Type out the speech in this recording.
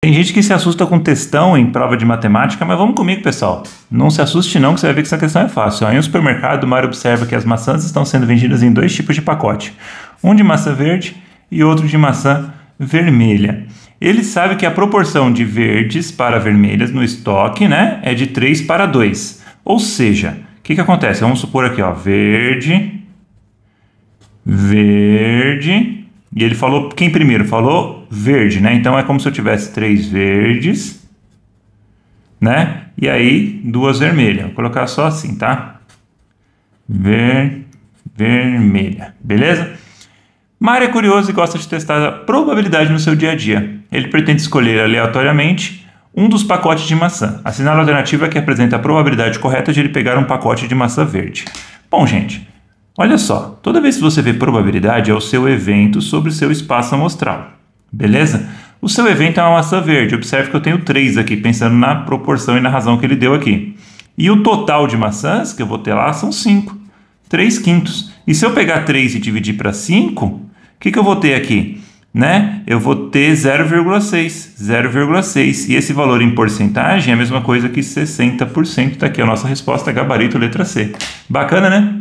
Tem gente que se assusta com textão em prova de matemática, mas vamos comigo, pessoal. Não se assuste não, que você vai ver que essa questão é fácil. Aí no um supermercado, o Mário observa que as maçãs estão sendo vendidas em dois tipos de pacote. Um de maçã verde e outro de maçã vermelha. Ele sabe que a proporção de verdes para vermelhas no estoque né, é de 3 para 2. Ou seja, o que, que acontece? Vamos supor aqui, ó, verde, verde e ele falou quem primeiro? Falou verde, né? Então é como se eu tivesse três verdes, né? E aí duas vermelhas. Vou colocar só assim, tá? Ver, vermelha, beleza? Mário é curioso e gosta de testar a probabilidade no seu dia a dia. Ele pretende escolher aleatoriamente um dos pacotes de maçã. Assinale a alternativa é que apresenta a probabilidade correta de ele pegar um pacote de maçã verde. Bom, gente, Olha só, toda vez que você vê probabilidade é o seu evento sobre o seu espaço amostral, beleza? O seu evento é uma massa verde, observe que eu tenho 3 aqui, pensando na proporção e na razão que ele deu aqui. E o total de maçãs que eu vou ter lá são 5, 3 quintos. E se eu pegar 3 e dividir para 5, o que, que eu vou ter aqui? Né? Eu vou ter 0,6, 0,6. E esse valor em porcentagem é a mesma coisa que 60%. Está aqui a nossa resposta, gabarito letra C. Bacana, né?